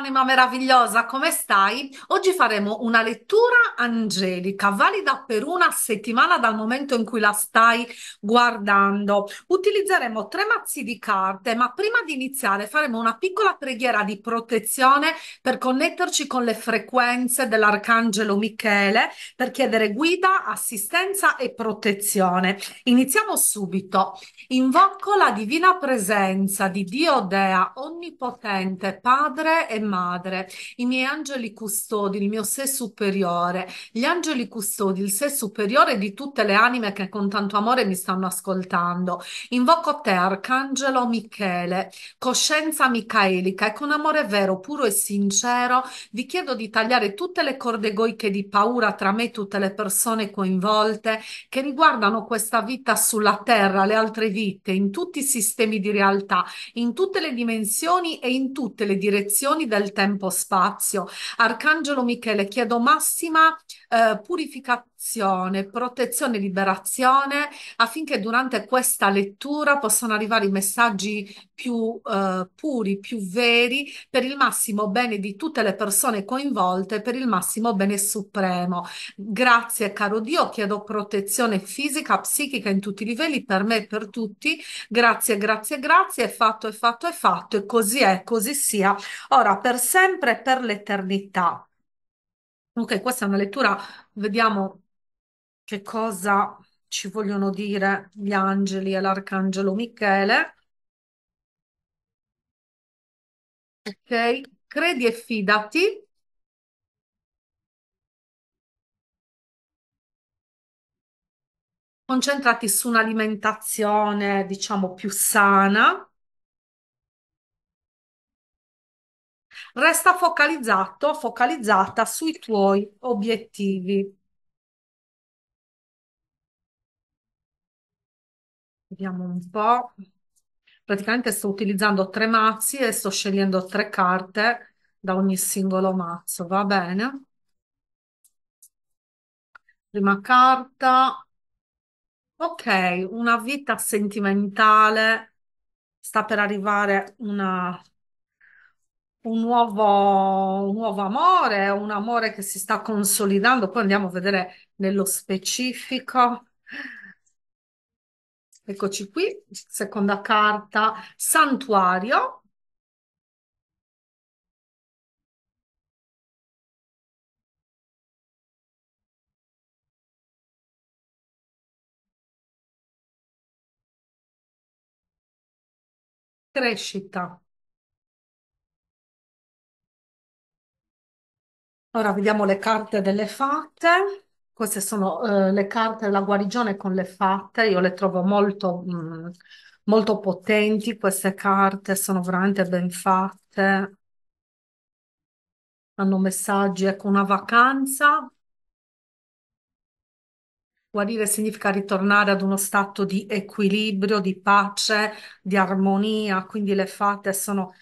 anima meravigliosa, come stai? Oggi faremo una lettura angelica, valida per una settimana dal momento in cui la stai guardando. Utilizzeremo tre mazzi di carte, ma prima di iniziare faremo una piccola preghiera di protezione per connetterci con le frequenze dell'Arcangelo Michele per chiedere guida, assistenza e protezione. Iniziamo subito. Invoco la divina presenza di Dio Dea Onnipotente, Padre e Madre madre, i miei angeli custodi, il mio sé superiore, gli angeli custodi, il sé superiore di tutte le anime che con tanto amore mi stanno ascoltando. Invoco te, Arcangelo Michele, coscienza micaelica e con amore vero, puro e sincero vi chiedo di tagliare tutte le corde egoiche di paura tra me e tutte le persone coinvolte che riguardano questa vita sulla terra, le altre vite, in tutti i sistemi di realtà, in tutte le dimensioni e in tutte le direzioni del tempo-spazio. Arcangelo Michele, chiedo massima eh, purificazione protezione, protezione liberazione affinché durante questa lettura possano arrivare i messaggi più eh, puri, più veri per il massimo bene di tutte le persone coinvolte, per il massimo bene supremo. Grazie caro Dio, chiedo protezione fisica, psichica in tutti i livelli per me e per tutti. Grazie, grazie, grazie, è fatto, è fatto, è fatto e così è, così sia. Ora per sempre e per l'eternità. Ok, questa è una lettura, vediamo che cosa ci vogliono dire gli angeli e l'arcangelo Michele. Ok, credi e fidati. Concentrati su un'alimentazione, diciamo, più sana. Resta focalizzato, focalizzata sui tuoi obiettivi. vediamo un po'. Praticamente sto utilizzando tre mazzi e sto scegliendo tre carte da ogni singolo mazzo, va bene? Prima carta. Ok, una vita sentimentale. Sta per arrivare una un nuovo, un nuovo amore, un amore che si sta consolidando. Poi andiamo a vedere nello specifico. Eccoci qui, seconda carta, santuario. Crescita. Ora vediamo le carte delle fate. Queste sono eh, le carte della guarigione con le fatte, io le trovo molto, mh, mm, molto potenti, queste carte sono veramente ben fatte, hanno messaggi, ecco una vacanza, Guarire significa ritornare ad uno stato di equilibrio, di pace, di armonia, quindi le fate sono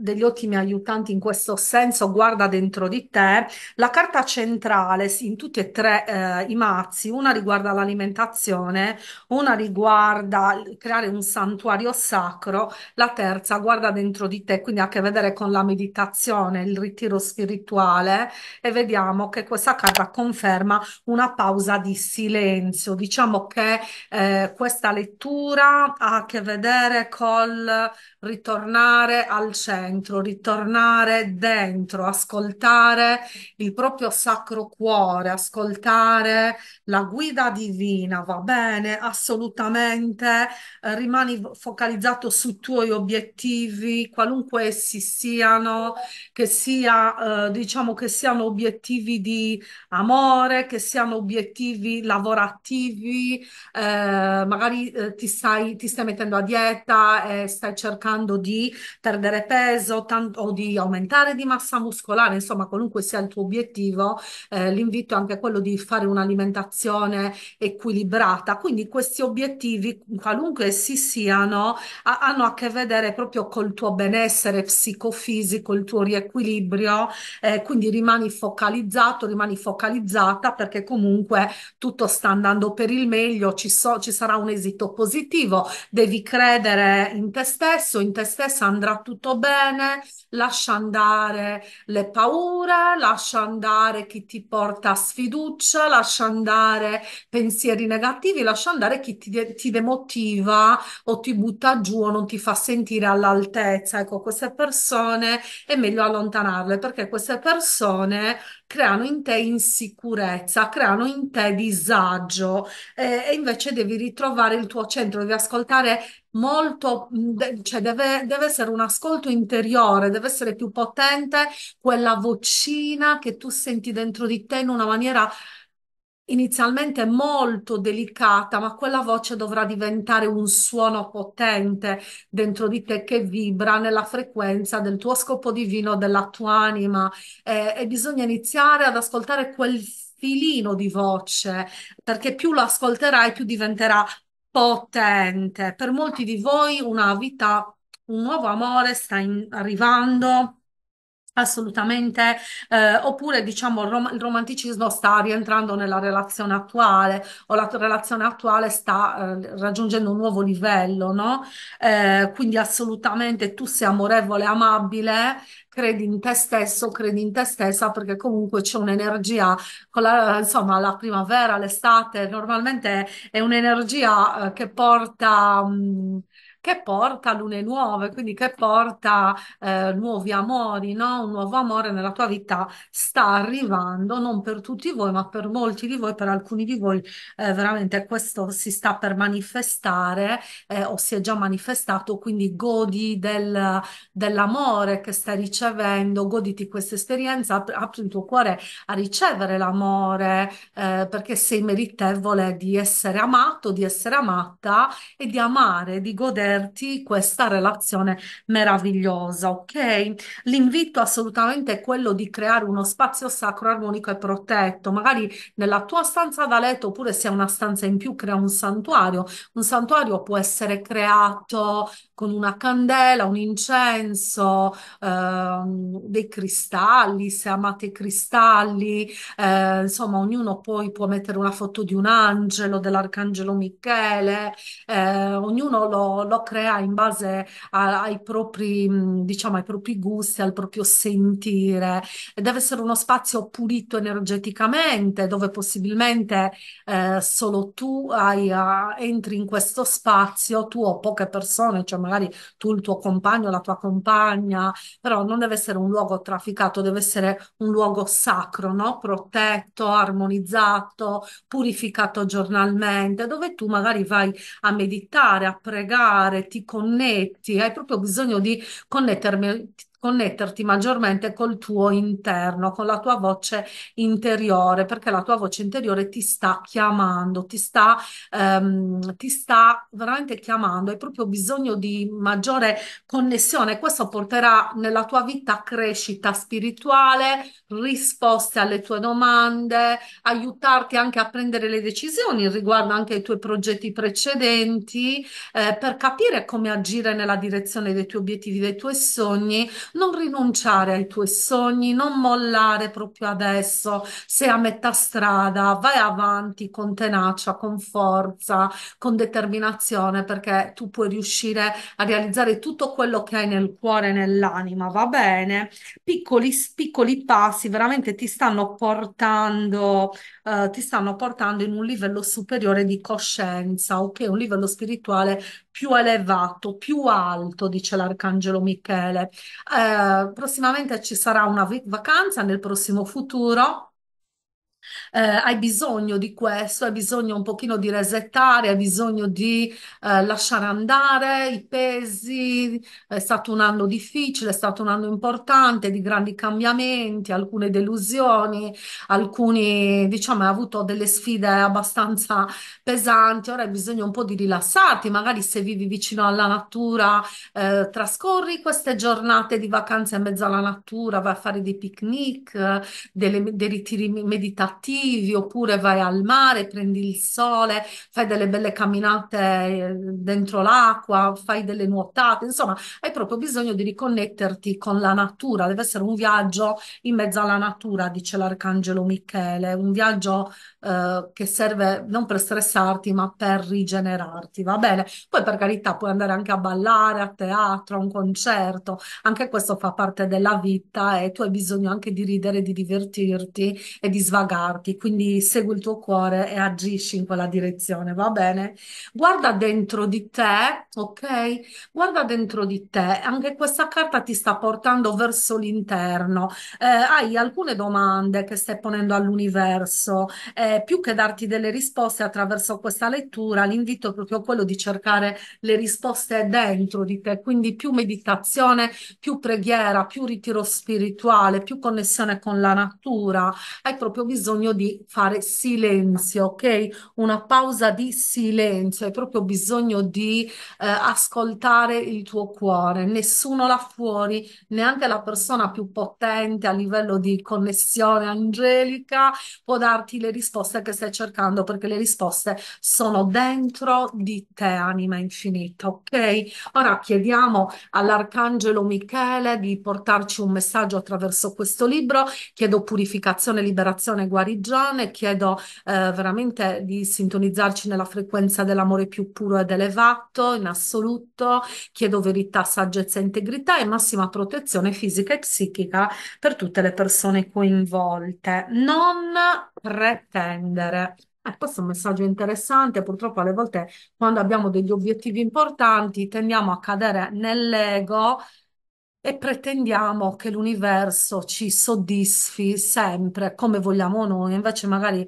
degli ottimi aiutanti in questo senso, guarda dentro di te. La carta centrale in tutti e tre eh, i mazzi, una riguarda l'alimentazione, una riguarda creare un santuario sacro, la terza guarda dentro di te, quindi ha a che vedere con la meditazione, il ritiro spirituale e vediamo che questa carta conferma una pausa di silenzio. Diciamo che eh, questa lettura ha a che vedere col ritornare al centro dentro, ritornare dentro, ascoltare il proprio sacro cuore, ascoltare la guida divina, va bene, assolutamente, eh, rimani focalizzato sui tuoi obiettivi, qualunque essi siano, che sia, eh, diciamo che siano obiettivi di amore, che siano obiettivi lavorativi, eh, magari ti stai, ti stai mettendo a dieta e stai cercando di perdere peso peso o di aumentare di massa muscolare, insomma, qualunque sia il tuo obiettivo, eh, l'invito è anche quello di fare un'alimentazione equilibrata. Quindi questi obiettivi, qualunque essi siano, ha, hanno a che vedere proprio col tuo benessere psicofisico, il tuo riequilibrio, eh, quindi rimani focalizzato, rimani focalizzata perché comunque tutto sta andando per il meglio, ci, so, ci sarà un esito positivo, devi credere in te stesso, in te stessa andrà tutto bene bene, lascia andare le paure, lascia andare chi ti porta sfiducia, lascia andare pensieri negativi, lascia andare chi ti, ti demotiva o ti butta giù o non ti fa sentire all'altezza. Ecco, queste persone è meglio allontanarle perché queste persone creano in te insicurezza, creano in te disagio eh, e invece devi ritrovare il tuo centro, devi ascoltare molto, cioè deve, deve essere un ascolto interiore, deve essere più potente quella vocina che tu senti dentro di te in una maniera inizialmente molto delicata, ma quella voce dovrà diventare un suono potente dentro di te che vibra nella frequenza del tuo scopo divino, della tua anima eh, e bisogna iniziare ad ascoltare quel filino di voce perché più lo ascolterai più diventerà potente. Per molti di voi una vita, un nuovo amore sta arrivando. Assolutamente, eh, oppure diciamo rom- il romanticismo sta rientrando nella relazione attuale o la t- relazione attuale sta eh, raggiungendo un nuovo livello, no? Eh, quindi assolutamente tu sei amorevole, amabile, credi in te stesso, credi in te stessa, perché comunque c'è un'energia, con la, insomma, la primavera, l'estate, normalmente è un'energia eh, che porta... Mm, che porta lune nuove, quindi che porta eh, nuovi amori, no? un nuovo amore nella tua vita sta arrivando, non per tutti voi, ma per molti di voi, per alcuni di voi eh, veramente questo si sta per manifestare eh, o si è già manifestato, quindi godi del, dell'amore che stai ricevendo ricevendo, goditi questa esperienza, apri il tuo cuore a ricevere l'amore eh, perché sei meritevole di essere amato, di essere amata e di amare, di goderti questa relazione meravigliosa, ok? L'invito assolutamente è quello di creare uno spazio sacro, armonico e protetto, magari nella tua stanza da letto oppure se è una stanza in più crea un santuario. Un santuario può essere creato con una candela, un incenso, eh, ehm, dei cristalli, se amate cristalli, eh, insomma ognuno poi può mettere una foto di un angelo, dell'arcangelo Michele, eh, ognuno lo, lo, crea in base a, ai propri, mm, diciamo, ai propri gusti, al proprio sentire. Deve essere uno spazio pulito energeticamente, dove possibilmente eh, solo tu hai, entri in questo spazio, tu o poche persone, cioè magari tu, il tuo compagno, la tua compagna, però non deve essere un luogo trafficato, deve essere un luogo sacro, no? protetto, armonizzato, purificato giornalmente, dove tu magari vai a meditare, a pregare, ti connetti, hai proprio bisogno di connettermi, connetterti maggiormente col tuo interno, con la tua voce interiore, perché la tua voce interiore ti sta chiamando, ti sta, ehm, ti sta veramente chiamando, hai proprio bisogno di maggiore connessione. Questo porterà nella tua vita crescita spirituale, risposte alle tue domande, aiutarti anche a prendere le decisioni riguardo anche ai tuoi progetti precedenti, eh, per capire come agire nella direzione dei tuoi obiettivi, dei tuoi sogni non rinunciare ai tuoi sogni, non mollare proprio adesso, sei a metà strada, vai avanti con tenacia, con forza, con determinazione, perché tu puoi riuscire a realizzare tutto quello che hai nel cuore, nell'anima, va bene? Piccoli, piccoli passi veramente ti stanno portando, eh, ti stanno portando in un livello superiore di coscienza, ok? Un livello spirituale più elevato, più alto, dice l'Arcangelo Michele. Eh, prossimamente ci sarà una vacanza nel prossimo futuro eh, hai bisogno di questo, hai bisogno un pochino di resettare, hai bisogno di eh, lasciare andare i pesi. È stato un anno difficile, è stato un anno importante di grandi cambiamenti, alcune delusioni, alcuni, diciamo, hai avuto delle sfide abbastanza pesanti. Ora hai bisogno un po' di rilassarti, magari se vivi vicino alla natura, eh, trascorri queste giornate di vacanze in mezzo alla natura, vai a fare dei picnic, delle- dei ritiri meditativi attivi, oppure vai al mare, prendi il sole, fai delle belle camminate eh, dentro l'acqua, fai delle nuotate, insomma, hai proprio bisogno di riconnetterti con la natura. Deve essere un viaggio in mezzo alla natura, dice l'arcangelo Michele, un viaggio eh, che serve non per stressarti, ma per rigenerarti, va bene? Poi per carità puoi andare anche a ballare, a teatro, a un concerto, anche questo fa parte della vita e tu hai bisogno anche di ridere, di divertirti e di svagare guidarti, quindi segui il tuo cuore e agisci in quella direzione, va bene? Guarda dentro di te, ok? Guarda dentro di te, anche questa carta ti sta portando verso l'interno. Eh, hai alcune domande che stai ponendo all'universo, eh, più che darti delle risposte attraverso questa lettura, l'invito è proprio quello di cercare le risposte dentro di te, quindi più meditazione, più preghiera, più ritiro spirituale, più connessione con la natura. Hai proprio bisogno bisogno di fare silenzio, ok? Una pausa di silenzio, hai proprio bisogno di eh, ascoltare il tuo cuore. Nessuno là fuori, neanche la persona più potente a livello di connessione angelica, può darti le risposte che stai cercando perché le risposte sono dentro di te, anima infinita, ok? Ora chiediamo all'arcangelo Michele di portarci un messaggio attraverso questo libro. Chiedo purificazione, liberazione, e guarigione guarigione, chiedo eh, veramente di sintonizzarci nella frequenza dell'amore più puro ed elevato in assoluto, chiedo verità, saggezza, integrità e massima protezione fisica e psichica per tutte le persone coinvolte. Non pretendere. Eh, questo è un messaggio interessante, purtroppo alle volte quando abbiamo degli obiettivi importanti tendiamo a cadere nell'ego e pretendiamo che l'universo ci soddisfi sempre come vogliamo noi, invece magari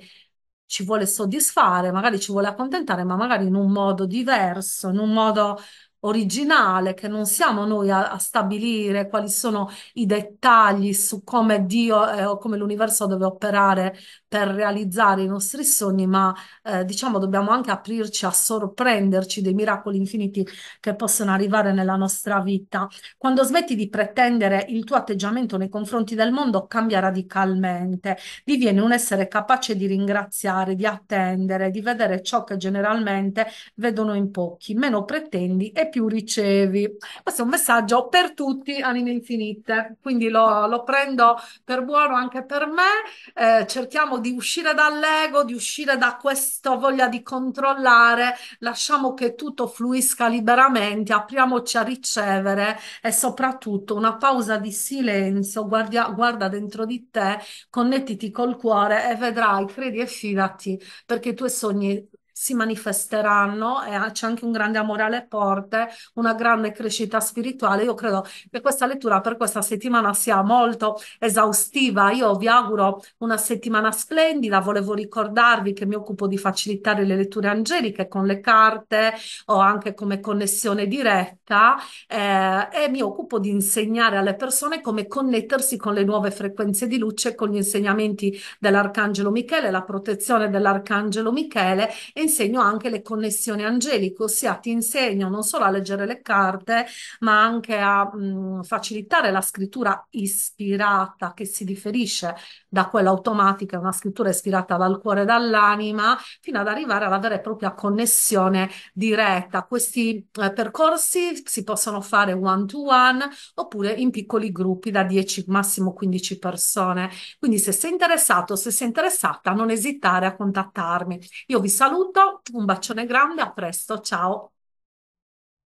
ci vuole soddisfare, magari ci vuole accontentare, ma magari in un modo diverso, in un modo originale, che non siamo noi a, a stabilire quali sono i dettagli su come Dio eh, o come l'universo deve operare per realizzare i nostri sogni, ma eh, diciamo dobbiamo anche aprirci a sorprenderci dei miracoli infiniti che possono arrivare nella nostra vita. Quando smetti di pretendere il tuo atteggiamento nei confronti del mondo cambia radicalmente, divieni un essere capace di ringraziare, di attendere, di vedere ciò che generalmente vedono in pochi, meno pretendi e più ricevi. Questo è un messaggio per tutti, anime infinite, quindi lo, lo prendo per buono anche per me, eh, cerchiamo di di uscire dall'ego, di uscire da questa voglia di controllare, lasciamo che tutto fluisca liberamente, apriamoci a ricevere e soprattutto una pausa di silenzio, guardia, guarda dentro di te, connettiti col cuore e vedrai, credi e fidati, perché i tuoi sogni si manifesteranno e eh, c'è anche un grande amore alle porte, una grande crescita spirituale. Io credo che questa lettura per questa settimana sia molto esaustiva. Io vi auguro una settimana splendida. Volevo ricordarvi che mi occupo di facilitare le letture angeliche con le carte o anche come connessione diretta eh, e mi occupo di insegnare alle persone come connettersi con le nuove frequenze di luce, con gli insegnamenti dell'Arcangelo Michele, la protezione dell'Arcangelo Michele e insegno anche le connessioni angeliche, ossia ti insegno non solo a leggere le carte, ma anche a mh, mm, facilitare la scrittura ispirata che si differisce da quella automatica, una scrittura ispirata dal cuore e dall'anima, fino ad arrivare alla vera e propria connessione diretta. Questi eh, percorsi si possono fare one to one oppure in piccoli gruppi da 10, massimo 15 persone. Quindi se sei interessato, se sei interessata, non esitare a contattarmi. Io vi saluto tutto, un bacione grande, a presto, ciao!